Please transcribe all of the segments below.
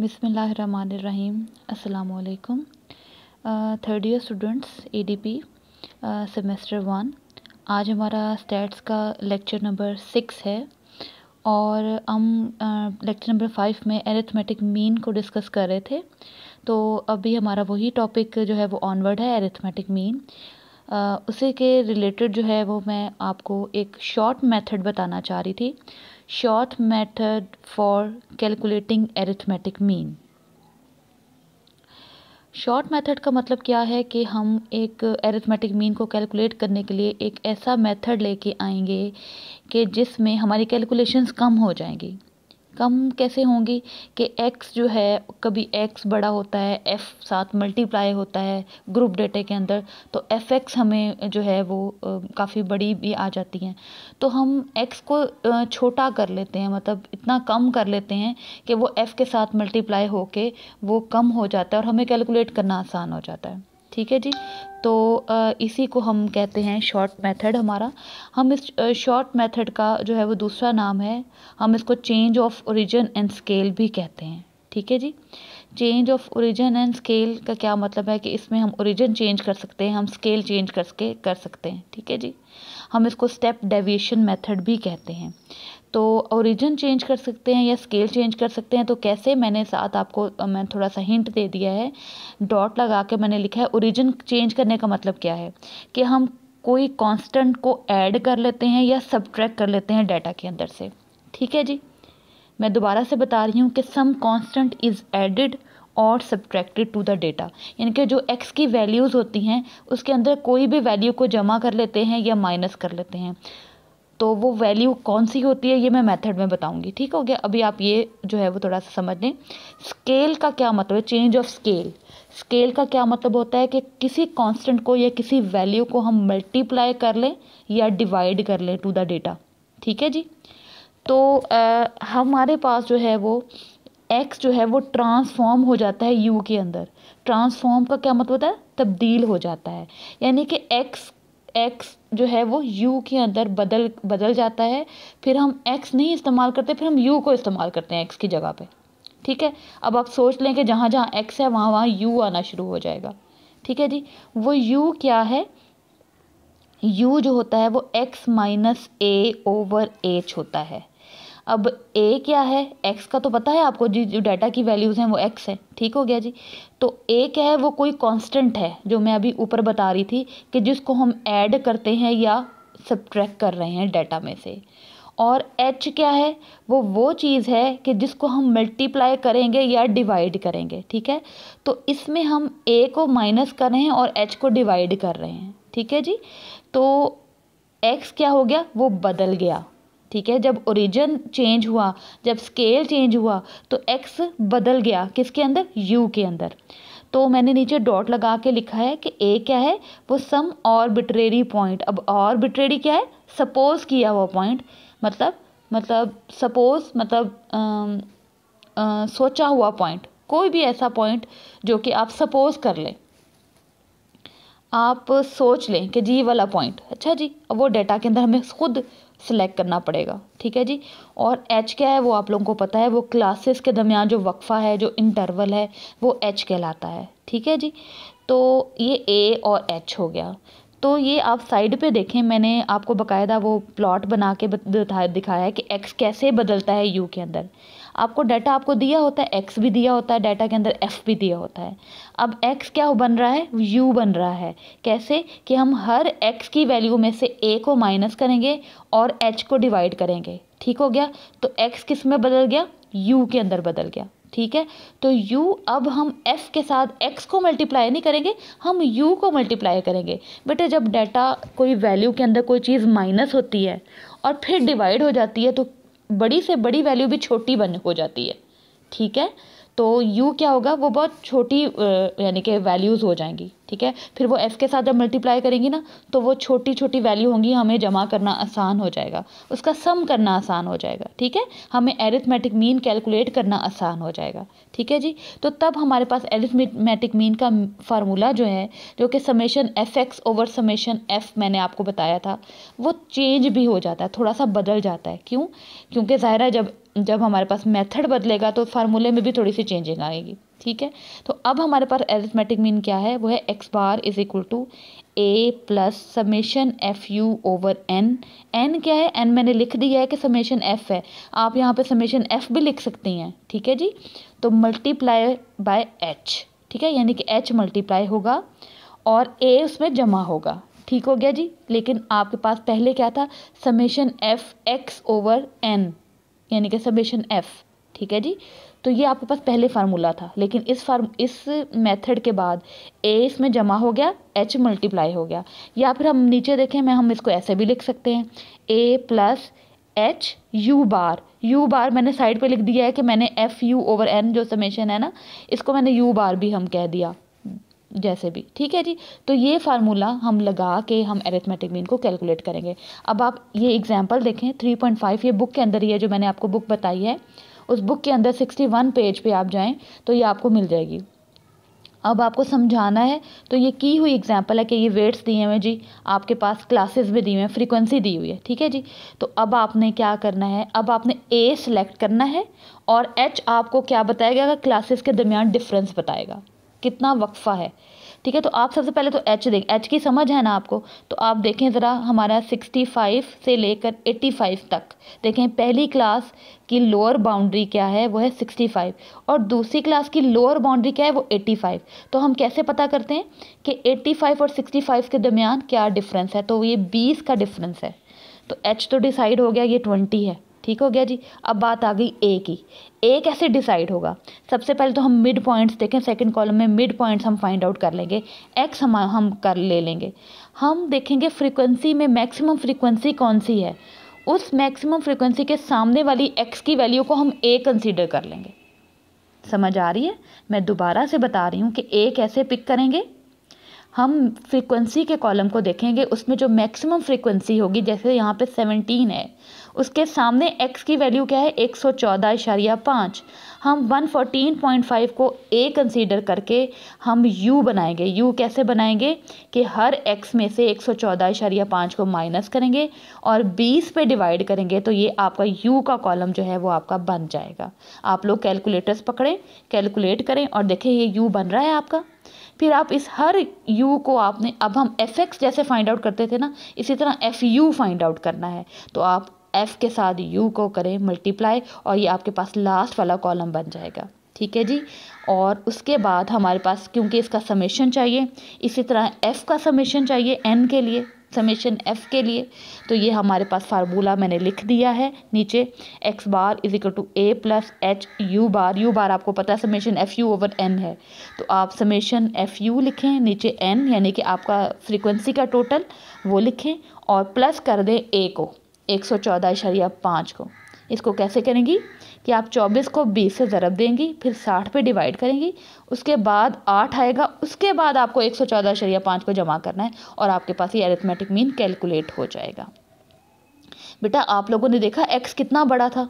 बिसमीम अल्लाम third year students A D P semester one आज हमारा स्टैट्स का लेक्चर नंबर सिक्स है और हम लेक्चर नंबर फाइव में एरिथमेटिक मीन को डिस्कस कर रहे थे तो अभी हमारा वही टॉपिक जो है वो ऑनवर्ड है एरिथमेटिक मीन उसी के रिलेटेड जो है वो मैं आपको एक शॉर्ट मेथड बताना चाह रही थी short method for calculating arithmetic mean short method का मतलब क्या है कि हम एक एरिथमेटिक मीन को कैलकुलेट करने के लिए एक ऐसा मेथड लेके आएंगे कि जिसमें हमारी कैलकुलेशंस कम हो जाएंगी कम कैसे होंगी कि एक्स जो है कभी एक्स बड़ा होता है एफ़ साथ मल्टीप्लाई होता है ग्रुप डेटे के अंदर तो एफ एक्स हमें जो है वो काफ़ी बड़ी भी आ जाती हैं तो हम एक्स को छोटा कर लेते हैं मतलब इतना कम कर लेते हैं कि वो एफ़ के साथ मल्टीप्लाई हो के वो कम हो जाता है और हमें कैलकुलेट करना आसान हो जाता है ठीक है जी तो इसी को हम कहते हैं शॉर्ट मेथड हमारा हम इस शॉर्ट मेथड का जो है वो दूसरा नाम है हम इसको change of origin and scale भी कहते हैं ठीक है जी change of origin and scale का क्या मतलब है कि इसमें हम ओरिजिन चेंज कर सकते हैं हम स्केल चेंज कर सके कर सकते हैं ठीक है जी हम इसको स्टेप डेविएशन मेथड भी कहते हैं तो ओरिजिन चेंज कर सकते हैं या स्केल चेंज कर सकते हैं तो कैसे मैंने साथ आपको मैं थोड़ा सा हिंट दे दिया है डॉट लगा के मैंने लिखा है ओरिजिन चेंज करने का मतलब क्या है कि हम कोई कांस्टेंट को ऐड कर लेते हैं या सब्ट्रैक्ट कर लेते हैं डाटा के अंदर से ठीक है जी मैं दोबारा से बता रही हूँ कि सम कॉन्सटेंट इज़ एडिड और सब्ट्रैक्टेड टू द डेटा यानी कि जो एक्स की वैल्यूज़ होती हैं उसके अंदर कोई भी वैल्यू को जमा कर लेते हैं या माइनस कर लेते हैं तो वो वैल्यू कौन सी होती है ये मैं मेथड में बताऊंगी ठीक हो गया अभी आप ये जो है वो थोड़ा सा समझ लें स्केल का क्या मतलब है चेंज ऑफ स्केल स्केल का क्या मतलब होता है कि किसी कांस्टेंट को या किसी वैल्यू को हम मल्टीप्लाई कर लें या डिवाइड कर लें टू द डेटा ठीक है जी तो आ, हमारे पास जो है वो एक्स जो है वो ट्रांसफॉर्म हो जाता है यू के अंदर ट्रांसफॉर्म का क्या मतलब होता है तब्दील हो जाता है यानी कि एक्स एक्स जो है वो यू के अंदर बदल बदल जाता है फिर हम एक्स नहीं इस्तेमाल करते फिर हम यू को इस्तेमाल करते हैं एक्स की जगह पे ठीक है अब आप सोच लें कि जहाँ जहाँ एक्स है वहाँ वहाँ यू आना शुरू हो जाएगा ठीक है जी वो यू क्या है यू जो होता है वो X minus A over H होता है अब ए क्या है एक्स का तो पता है आपको जी जो डाटा की वैल्यूज़ हैं वो एक्स है ठीक हो गया जी तो ए क्या है वो कोई कांस्टेंट है जो मैं अभी ऊपर बता रही थी कि जिसको हम ऐड करते हैं या सब्ट्रैक कर रहे हैं डाटा में से और एच क्या है वो वो चीज़ है कि जिसको हम मल्टीप्लाई करेंगे या डिवाइड करेंगे ठीक है तो इसमें हम ए को माइनस कर रहे हैं और एच को डिवाइड कर रहे हैं ठीक है जी तो एक्स क्या हो गया वो बदल गया ठीक है जब ओरिजिन चेंज हुआ जब स्केल चेंज हुआ तो एक्स बदल गया किसके अंदर यू के अंदर तो मैंने नीचे डॉट लगा के लिखा है कि ए क्या है वो सम और बिटरेरी पॉइंट अब और बिटरेरी क्या है सपोज किया हुआ पॉइंट मतलब मतलब सपोज मतलब आ, आ, सोचा हुआ पॉइंट कोई भी ऐसा पॉइंट जो कि आप सपोज कर लें आप सोच लें कि जी वाला पॉइंट अच्छा जी अब वो डेटा के अंदर हमें खुद सिलेक्ट करना पड़ेगा ठीक है जी और एच क्या है वो आप लोगों को पता है वो क्लासेस के दरमियान जो वक्फ़ा है जो इंटरवल है वो एच कहलाता है ठीक है जी तो ये ए और एच हो गया तो ये आप साइड पे देखें मैंने आपको बकायदा वो प्लॉट बना के बताया दिखाया है कि एक्स कैसे बदलता है यू के अंदर आपको डाटा आपको दिया होता है एक्स भी दिया होता है डाटा के अंदर एफ भी दिया होता है अब एक्स क्या बन रहा है यू बन रहा है कैसे कि हम हर एक्स की वैल्यू में से ए को माइनस करेंगे और एच को डिवाइड करेंगे ठीक हो गया तो एक्स किस में बदल गया यू के अंदर बदल गया ठीक है तो u अब हम f के साथ x को मल्टीप्लाई नहीं करेंगे हम u को मल्टीप्लाई करेंगे बेटे जब डाटा कोई वैल्यू के अंदर कोई चीज़ माइनस होती है और फिर डिवाइड हो जाती है तो बड़ी से बड़ी वैल्यू भी छोटी बन हो जाती है ठीक है तो u क्या होगा वो बहुत छोटी यानी कि वैल्यूज़ हो जाएंगी ठीक है फिर वो एफ़ के साथ जब मल्टीप्लाई करेंगी ना तो वो छोटी छोटी वैल्यू होंगी हमें जमा करना आसान हो जाएगा उसका सम करना आसान हो जाएगा ठीक है हमें एरिथमेटिक मीन कैलकुलेट करना आसान हो जाएगा ठीक है जी तो तब हमारे पास एरिथमेटिक मीन का फार्मूला जो है जो कि summation F X over summation F मैंने आपको बताया था वो चेंज भी हो जाता है थोड़ा सा बदल जाता है क्यों क्योंकि ज़ाहिर है जब जब हमारे पास मेथड बदलेगा तो फार्मूले में भी थोड़ी सी चेंजिंग आएगी ठीक है तो अब हमारे पास एरिथमेटिक मीन क्या है वो है X bar is equal to A plus summation F U over N N क्या है एन मैंने लिख दिया है कि समेशन एफ है आप यहाँ पे समेशन एफ भी लिख सकती हैं ठीक है जी तो मल्टीप्लाई बाय एच ठीक है यानी कि एच मल्टीप्लाई होगा और ए उसमें जमा होगा ठीक हो गया जी लेकिन आपके पास पहले क्या था summation F X over N यानी कि समेशन एफ ठीक है जी तो ये आपके पास पहले फार्मूला था लेकिन इस फार्म इस मेथड के बाद ए इसमें जमा हो गया एच मल्टीप्लाई हो गया या फिर हम नीचे देखें मैं हम इसको ऐसे भी लिख सकते हैं A plus H U bar U bar मैंने साइड पे लिख दिया है कि मैंने एफ़ यू ओवर एन जो समेशन है ना इसको मैंने यू बार भी हम कह दिया जैसे भी ठीक है जी तो ये फार्मूला हम लगा के हम एरेथमेटिक मीन को कैलकुलेट करेंगे अब आप ये एग्जांपल देखें 3.5 ये बुक के अंदर ही है जो मैंने आपको बुक बताई है उस बुक के अंदर सिक्सटी वन पेज पे आप जाएं तो ये आपको मिल जाएगी अब आपको समझाना है तो ये की हुई एग्जांपल है कि ये वेट्स दिए हुए हैं जी आपके पास क्लासेस भी दी हुए हैं फ्रीक्वेंसी दी हुई है ठीक है जी तो अब आपने क्या करना है अब आपने ए सेलेक्ट करना है और एच आपको क्या बताएगा क्लासेस के दरमियान डिफरेंस बताएगा कितना वक्फ़ा है ठीक है तो आप सबसे पहले तो एच देख एच की समझ है ना आपको तो आप देखें ज़रा हमारा सिक्सटी फाइव से लेकर एट्टी फाइव तक देखें पहली क्लास की लोअर बाउंड्री क्या है वो है सिक्सटी फाइव और दूसरी क्लास की लोअर बाउंड्री क्या है वो एट्टी फाइव तो हम कैसे पता करते हैं कि एट्टी फाइव और सिक्सटी फाइव के दरमियान क्या डिफरेंस है तो ये बीस का डिफरेंस है तो एच तो डिसाइड हो गया ये ट्वेंटी है ठीक हो गया जी अब बात आ गई ए की ए कैसे डिसाइड होगा सबसे पहले तो हम मिड पॉइंट्स देखें सेकंड कॉलम में मिड पॉइंट्स हम फाइंड आउट कर लेंगे एक्स हम हम कर ले लेंगे हम देखेंगे फ्रीक्वेंसी में मैक्सिमम फ्रीक्वेंसी कौन सी है उस मैक्सिमम फ्रीक्वेंसी के सामने वाली एक्स की वैल्यू को हम ए कंसिडर कर लेंगे समझ आ रही है मैं दोबारा से बता रही हूँ कि ए कैसे पिक करेंगे हम फ्रीक्वेंसी के कॉलम को देखेंगे उसमें जो मैक्सिमम फ्रीक्वेंसी होगी जैसे यहाँ पे सेवनटीन है उसके सामने एक्स की वैल्यू क्या है एक सौ चौदह इशारिया पाँच हम वन फोर्टीन पॉइंट फाइव को ए कंसीडर करके हम यू बनाएंगे यू कैसे बनाएंगे कि हर एक्स में से एक सौ चौदह इशारिया पाँच को माइनस करेंगे और बीस पे डिवाइड करेंगे तो ये आपका यू का कॉलम जो है वो आपका बन जाएगा आप लोग कैलकुलेटर्स पकड़ें कैलकुलेट करें और देखें ये यू बन रहा है आपका फिर आप इस हर यू को आपने अब हम एफ एक्स जैसे फाइंड आउट करते थे ना इसी तरह एफ यू फाइंड आउट करना है तो आप एफ़ के साथ यू को करें मल्टीप्लाई और ये आपके पास लास्ट वाला कॉलम बन जाएगा ठीक है जी और उसके बाद हमारे पास क्योंकि इसका समेशन चाहिए इसी तरह एफ़ का समेशन चाहिए एन के लिए समेशन एफ़ के लिए तो ये हमारे पास फार्मूला मैंने लिख दिया है नीचे X bar is equal to A plus H U bar U bar आपको पता है summation F U over N है तो आप समेशन एफ़ यू लिखें नीचे एन यानी कि आपका फ्रीक्वेंसी का टोटल वो लिखें और प्लस कर दें ए को एक सौ चौदह इशारिया पाँच को इसको कैसे करेंगी कि आप चौबीस को बीस से ज़रब देंगी फिर साठ पे डिवाइड करेंगी उसके बाद आठ आएगा उसके बाद आपको एक सौ चौदह शरिया पाँच को जमा करना है और आपके पास ये अरिथमेटिक मीन कैलकुलेट हो जाएगा बेटा आप लोगों ने देखा एक्स कितना बड़ा था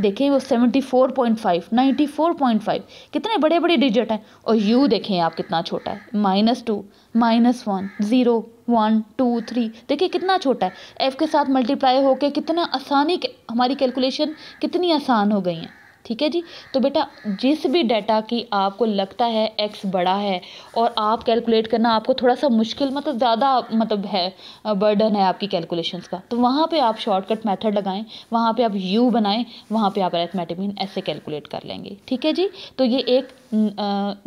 देखें वो seventy four point five ninety four point five कितने बड़े बड़े डिजिट हैं और यू देखें आप कितना छोटा है minus two minus one zero one two three देखिए कितना छोटा है एफ़ के साथ मल्टीप्लाई होकर कितना आसानी के, हमारी कैलकुलेशन कितनी आसान हो गई हैं ठीक है जी तो बेटा जिस भी डाटा की आपको लगता है एक्स बड़ा है और आप कैलकुलेट करना आपको थोड़ा सा मुश्किल मतलब ज़्यादा मतलब है बर्डन है आपकी कैलकुलेशंस का तो वहाँ पे आप शॉर्टकट मेथड लगाएं वहाँ पे आप यू बनाएं वहाँ पे आप एरिथमेटिक ऐसे कैलकुलेट कर लेंगे ठीक है जी तो ये एक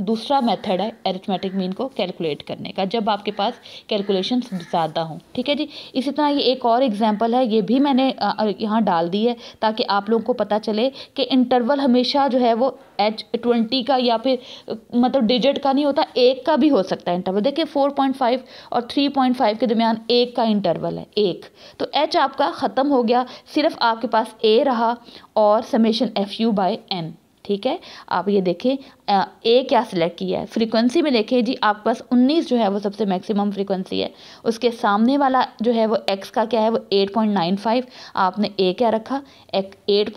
दूसरा मैथड है एरिथमेटिक मीन को कैलकुलेट करने का जब आपके पास कैलकुलेशन ज़्यादा हों ठीक है जी इसी तरह ये एक और एग्जाम्पल है ये भी मैंने यहाँ डाल दी है ताकि आप लोगों को पता चले कि इंटर इंटरवल हमेशा जो है वो एच ट्वेंटी का या फिर मतलब डिजिट का नहीं होता एक का भी हो सकता है इंटरवल देखिए फोर पॉइंट फाइव और थ्री पॉइंट फाइव के दरमियान एक का इंटरवल है एक तो एच आपका ख़त्म हो गया सिर्फ आपके पास ए रहा और summation F U by N ठीक है आप ये देखें ए क्या सिलेक्ट किया है फ्रीक्वेंसी में देखें जी आपके पास उन्नीस जो है वो सबसे मैक्सिमम फ्रीक्वेंसी है उसके सामने वाला जो है वो एक्स का क्या है वो एट पॉइंट नाइन फाइव आपने ए क्या रखा एक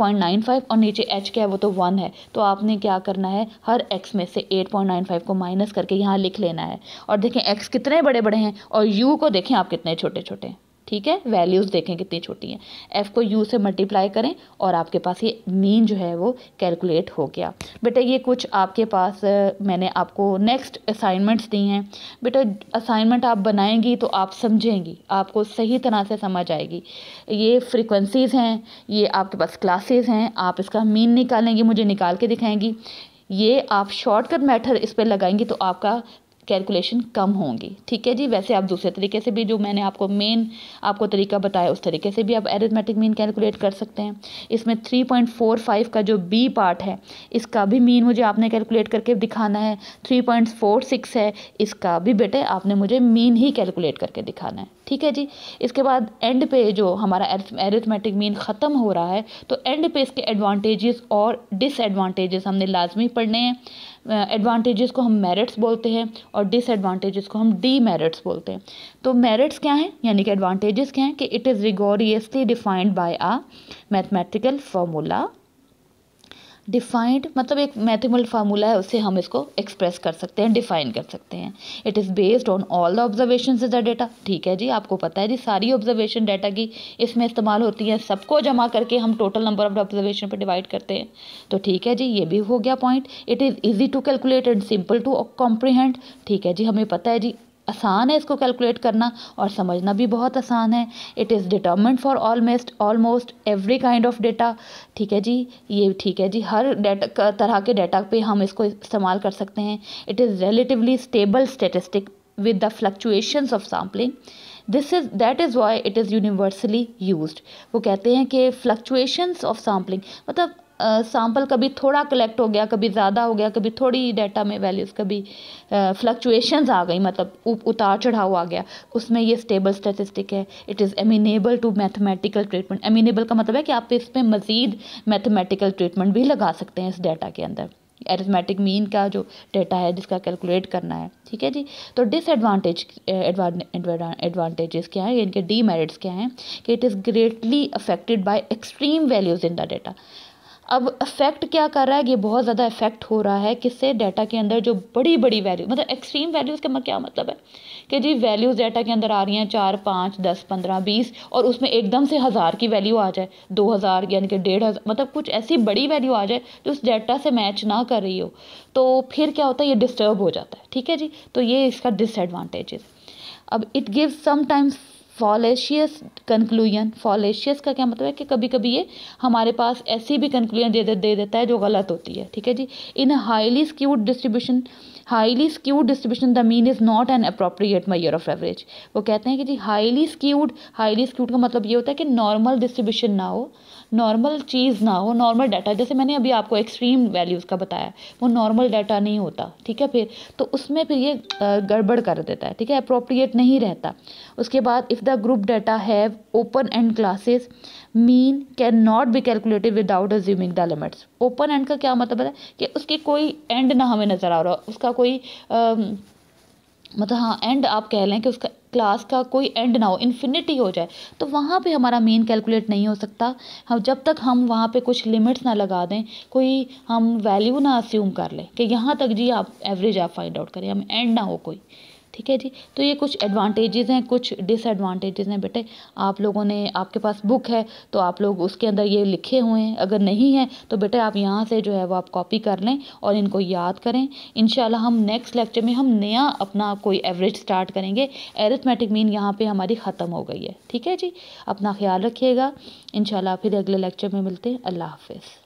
फाइव और नीचे एच क्या है वो तो वन है तो आपने क्या करना है हर एक्स में से फाइव को माइनस करके यहाँ लिख लेना है और देखें एक्स कितने बड़े बड़े हैं और यू को देखें आप कितने छोटे छोटे हैं ठीक है वैल्यूज़ देखें कितनी छोटी हैं एफ़ को यू से मल्टीप्लाई करें और आपके पास ये मीन जो है वो कैलकुलेट हो गया बेटा ये कुछ आपके पास मैंने आपको नेक्स्ट असाइनमेंट्स दी हैं बेटा असाइनमेंट आप बनाएंगी तो आप समझेंगी आपको सही तरह से समझ आएगी ये फ्रिक्वेंसीज़ हैं ये आपके पास क्लासेज हैं आप इसका मीन निकालेंगी मुझे निकाल के दिखाएंगी ये आप शॉर्टकट मेथड इस पर लगाएंगी तो आपका कैलकुलेशन कम होंगी ठीक है जी वैसे आप दूसरे तरीके से भी जो मैंने आपको मेन आपको तरीका बताया उस तरीके से भी आप एरिथमेटिक मीन कैलकुलेट कर सकते हैं इसमें थ्री पॉइंट फोर फाइव का जो बी पार्ट है इसका भी मीन मुझे आपने कैलकुलेट करके दिखाना है थ्री पॉइंट फोर सिक्स है इसका भी बेटे आपने मुझे मीन ही कैलकुलेट करके दिखाना है ठीक है जी इसके बाद एंड पे जो हमारा एरिथमेटिक मीन ख़त्म हो रहा है तो एंड पे इसके एडवांटेजेस और डिसएडवांटेजेस हमने लाजमी पढ़ने हैं एडवांटेजेस को हम मेरिट्स बोलते हैं और डिसएडवांटेजेस को हम डी मेरिट्स बोलते हैं तो मेरिट्स क्या हैं यानी कि एडवांटेजेस क्या हैं कि it is rigorously defined by a mathematical formula defined मतलब एक मैथमेटिकल फार्मूला है उससे हम इसको एक्सप्रेस कर सकते हैं डिफाइन कर सकते हैं it is based on all the observation is the data ठीक है जी आपको पता है जी सारी ऑब्जर्वेशन डेटा की इसमें इस्तेमाल होती है सबको जमा करके हम टोटल नंबर ऑफ ऑब्जर्वेशन पर डिवाइड करते हैं तो ठीक है जी ये भी हो गया point it is easy to calculate and simple to comprehend ठीक है जी हमें पता है जी आसान है इसको कैलकुलेट करना और समझना भी बहुत आसान है it is determined for almost almost every kind of data ठीक है जी ये ठीक है जी हर डेटा तरह के डेटा पे हम इसको इस्तेमाल कर सकते हैं it is relatively stable statistic with the fluctuations of sampling this is that is why it is universally use वो कहते हैं कि फ्लक्चुएशंस ऑफ सैम्पलिंग मतलब सैंपल कभी थोड़ा कलेक्ट हो गया कभी ज़्यादा हो गया कभी थोड़ी डाटा में वैल्यूज़ कभी फ्लक्चुएशंस आ गई मतलब उतार चढ़ाव आ गया उसमें ये स्टेबल स्टेटिस्टिक है it is amenable to mathematical treatment amenable का मतलब है कि आप इस पर मज़ीद मैथमेटिकल ट्रीटमेंट भी लगा सकते हैं इस डाटा के अंदर एरिथमेटिक मीन का जो डेटा है जिसका कैलकुलेट करना है ठीक है जी तो डिसएडवांटेज एडवांटेजेस क्या हैं इनके डीमेरिट्स क्या हैं कि it is greatly affected by extreme values in the data अब अफेक्ट क्या कर रहा है ये बहुत ज़्यादा इफेक्ट हो रहा है किससे डाटा के अंदर जो बड़ी बड़ी वैल्यू मतलब एक्सट्रीम वैल्यूज़ का क्या मतलब है कि जी वैल्यूज़ डाटा के अंदर आ रही हैं चार पाँच दस पंद्रह बीस और उसमें एकदम से हज़ार की वैल्यू आ जाए दो हज़ार यानी कि डेढ़ हज़ार मतलब कुछ ऐसी बड़ी वैल्यू आ जाए जो उस डाटा से मैच ना कर रही हो तो फिर क्या होता है ये डिस्टर्ब हो जाता है ठीक है जी तो ये इसका डिसएडवाटेज अब it gives sometimes fallacious conclusion fallacious का क्या मतलब है कि कभी कभी ये हमारे पास ऐसी भी कंक्लूजन दे, दे, दे देता है जो गलत होती है ठीक है जी in highly skewed distribution highly skewed distribution the mean is not an appropriate measure of average वो कहते हैं कि जी हाईली स्क्यूड हाईली स्क्यूड का मतलब ये होता है कि नॉर्मल डिस्ट्रीब्यूशन ना हो नॉर्मल चीज़ ना हो नॉर्मल डाटा जैसे मैंने अभी आपको एक्सट्रीम वैल्यूज़ का बताया वो नॉर्मल डाटा नहीं होता ठीक है फिर तो उसमें फिर ये गड़बड़ कर देता है ठीक है अप्रोप्रिएट नहीं रहता उसके बाद if the the group data have open end classes mean can not be calculated without assuming the limits open end का क्या मतलब है कि उसके कोई end ना हमें नज़र आ रहा उसका कोई आ, मतलब हाँ एंड आप कह लें कि उसका क्लास का कोई एंड ना हो इन्फिनिटी हो जाए तो वहाँ पे हमारा मेन कैलकुलेट नहीं हो सकता हम जब तक हम वहाँ पे कुछ लिमिट्स ना लगा दें कोई हम वैल्यू ना अस्यूम कर लें कि यहाँ तक जी आप एवरेज आप फाइंड आउट करें हम एंड ना हो कोई ठीक है जी तो ये कुछ एडवांटेजेस हैं कुछ डिसएडवांटेजेस हैं बेटे आप लोगों ने आपके पास बुक है तो आप लोग उसके अंदर ये लिखे हुए हैं अगर नहीं है तो बेटे आप यहाँ से जो है वो आप कॉपी कर लें और इनको याद करें इन हम नेक्स्ट लेक्चर में हम नया अपना कोई एवरेज स्टार्ट करेंगे एरिथमेटिक मीन यहाँ पर हमारी ख़त्म हो गई है ठीक है जी अपना ख्याल रखिएगा इन फिर अगले लेक्चर में मिलते हैं अल्लाह हाफिज़